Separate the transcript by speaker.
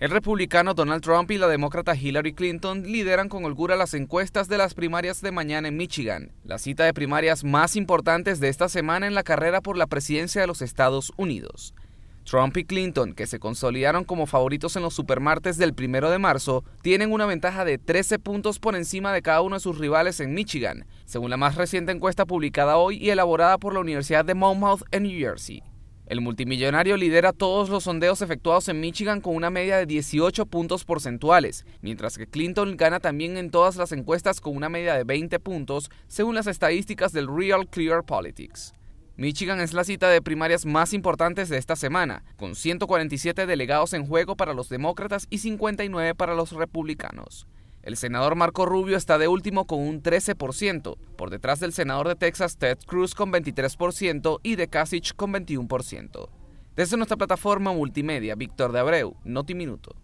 Speaker 1: El republicano Donald Trump y la demócrata Hillary Clinton lideran con holgura las encuestas de las primarias de mañana en Michigan, la cita de primarias más importantes de esta semana en la carrera por la presidencia de los Estados Unidos. Trump y Clinton, que se consolidaron como favoritos en los supermartes del 1 de marzo, tienen una ventaja de 13 puntos por encima de cada uno de sus rivales en Michigan, según la más reciente encuesta publicada hoy y elaborada por la Universidad de Monmouth en New Jersey. El multimillonario lidera todos los sondeos efectuados en Michigan con una media de 18 puntos porcentuales, mientras que Clinton gana también en todas las encuestas con una media de 20 puntos, según las estadísticas del Real Clear Politics. Michigan es la cita de primarias más importantes de esta semana, con 147 delegados en juego para los demócratas y 59 para los republicanos. El senador Marco Rubio está de último con un 13%, por detrás del senador de Texas Ted Cruz con 23% y de Kasich con 21%. Desde nuestra plataforma multimedia, Víctor de Abreu, Notiminuto.